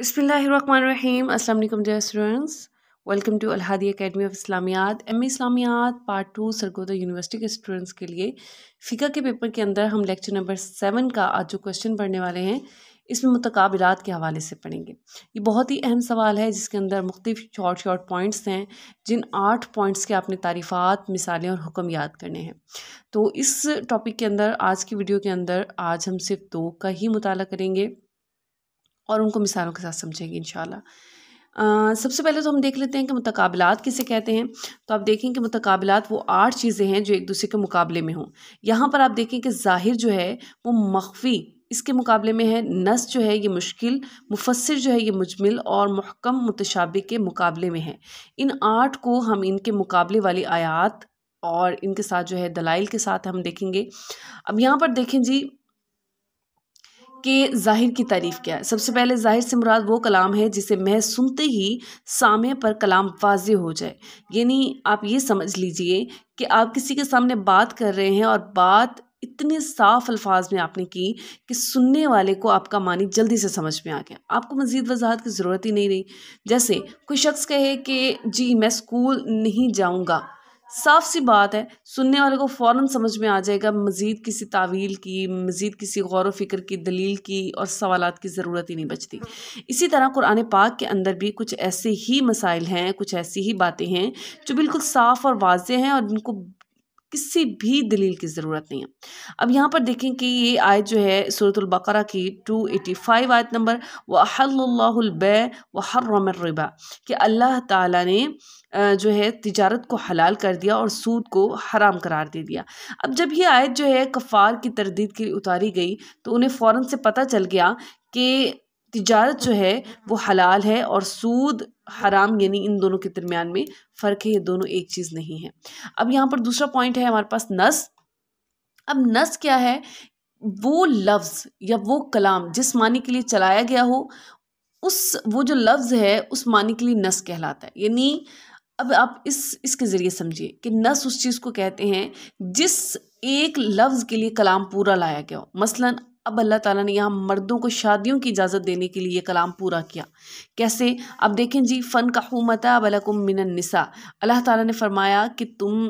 बिसमीम अल्लाम dear students welcome to Alhadi academy of इस्लामियात एम इस्लामियात पार्ट टू सरगोदा यूनिवर्सिटी के स्टूडेंट्स के लिए फ़िका के पेपर के अंदर हम लेक्चर नंबर सेवन का आज जो क्वेश्चन पढ़ने वाले हैं इसमें मतकबिलत के हवाले से पढ़ेंगे ये बहुत ही अहम सवाल है जिसके अंदर मुख्तफ शॉर्ट शॉर्ट पॉइंट्स हैं जिन आठ पॉइंट्स के आपने तारीफ़ात मिसालें और हुक्म याद करने हैं तो इस टॉपिक के अंदर आज की वीडियो के अंदर आज हम सिर्फ दो का ही मुताल करेंगे और उनको मिसालों के साथ समझेंगे इन सबसे पहले तो हम देख लेते हैं कि मुतकबिलात किसे कहते हैं तो आप देखें कि मुतकबिलात वो आठ चीज़ें हैं जो एक दूसरे के मुकाबले में हों यहाँ पर आप देखें कि ज़ाहिर जो है वो मख्फी इसके मुकाबले में है नस जो है ये मुश्किल मुफसर जो है ये मुजमिल और महकम मुतशाबे के मुकाबले में है इन आठ को हम इनके मुकाबले वाली आयात और इनके साथ जो है दलाइल के साथ हम देखेंगे अब यहाँ पर देखें जी के ज़ाहिर की तारीफ़ क्या है सबसे पहले ज़ाहिर से मुराद वो कलाम है जिसे महज सुनते ही सामने पर कलाम वाज हो जाए यानी आप ये समझ लीजिए कि आप किसी के सामने बात कर रहे हैं और बात इतने साफ अल्फाज में आपने की कि सुनने वाले को आपका मानी जल्दी से समझ में आ गया आपको मज़ीद वजाहत की ज़रूरत ही नहीं रही जैसे कोई शख्स कहे कि जी मैं स्कूल नहीं जाऊँगा साफ सी बात है सुनने वाले को फ़ौर समझ में आ जाएगा मज़ीद किसी तावील की मज़ीद किसी गौर व फिक्र की दलील की और सवाल की ज़रूरत ही नहीं बचती इसी तरह कुरान पाक के अंदर भी कुछ ऐसे ही मसाइल हैं कुछ ऐसी ही बातें हैं जो बिल्कुल साफ़ और वाज हैं और इनको किसी भी दलील की ज़रूरत नहीं है अब यहाँ पर देखें कि ये आयत जो है की टू की 285 आयत नंबर व हर वहर्रमरबा कि अल्लाह ताला ने जो है तिजारत को हलाल कर दिया और सूद को हराम करार दे दिया अब जब ये आयत जो है कफ़ार की तरदीद के लिए उतारी गई तो उन्हें फ़ौर से पता चल गया कि तिजारत जो है वो हलाल है और सूद हराम यानी इन दोनों के दरमियान में फ़र्क है ये दोनों एक चीज़ नहीं है अब यहाँ पर दूसरा पॉइंट है हमारे पास नस अब नस क्या है वो लफ्ज़ या वो कलाम जिस मानी के लिए चलाया गया हो उस वो जो लफ्ज़ है उस मानी के लिए नस कहलाता है यानी अब आप इस इसके ज़रिए समझिए कि नस उस चीज़ को कहते हैं जिस एक लफ्ज़ के लिए कलाम पूरा लाया गया हो मसलन अब अल्लाह ताला ने यहाँ मर्दों को शादियों की इजाज़त देने के लिए कलाम पूरा किया कैसे अब देखें जी फ़न का हुमत बलकुम मिनन्निसा अल्लाह ताला ने फरमाया कि तुम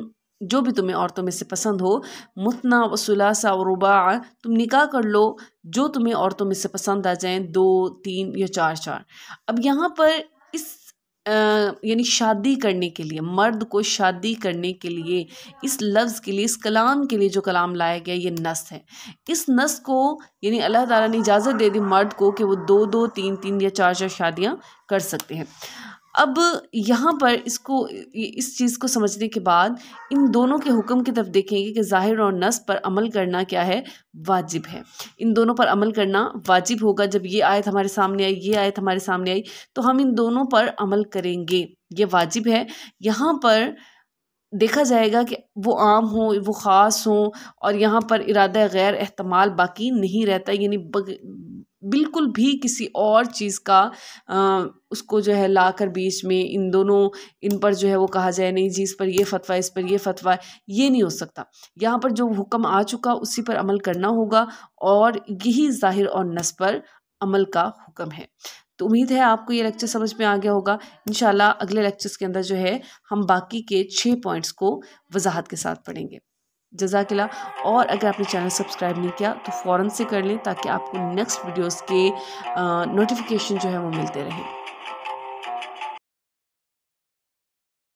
जो भी तुम्हें औरतों में से पसंद हो मुतना वसुलासा और रुबा तुम निकाह कर लो जो तुम्हें औरतों में से पसंद आ जाएं दो तीन या चार चार अब यहाँ पर यानी शादी करने के लिए मर्द को शादी करने के लिए इस लफ्ज़ के लिए इस कलाम के लिए जो कलाम लाया गया ये नस है इस नस को यानी अल्लाह ताला ने इजाज़त दे दी मर्द को कि वो दो दो तीन तीन या चार चार शादियाँ कर सकते हैं अब यहाँ पर इसको इस चीज़ को समझने के बाद इन दोनों के हुक्म की तरफ देखेंगे कि ज़ाहिर और नस पर अमल करना क्या है वाजिब है इन दोनों पर अमल करना वाजिब होगा जब ये आयत हमारे सामने आई ये आयत हमारे सामने आई तो हम इन दोनों पर अमल करेंगे ये वाजिब है यहाँ पर देखा जाएगा कि वो आम हो वो ख़ास हो और यहाँ पर इरादा गैर अहतमाल बाकी नहीं रहता यानी बिल्कुल भी किसी और चीज़ का आ, उसको जो है ला कर बीच में इन दोनों इन पर जो है वो कहा जाए नहीं जी इस पर ये फतवा इस पर ये फतवा ये नहीं हो सकता यहाँ पर जो हुक्म आ चुका उसी पर अमल करना होगा और यही ज़ाहिर और नस पर अमल का हुक्म है तो उम्मीद है आपको ये लेक्चर समझ में आ गया होगा इन अगले लेक्चर्स के अंदर जो है हम बाकी के छः पॉइंट्स को वजाहत के साथ पढ़ेंगे जजाकला और अगर आपने चैनल सब्सक्राइब नहीं किया तो फ़ौरन से कर लें ताकि आपको नेक्स्ट वीडियोस के नोटिफिकेशन जो है वो मिलते रहें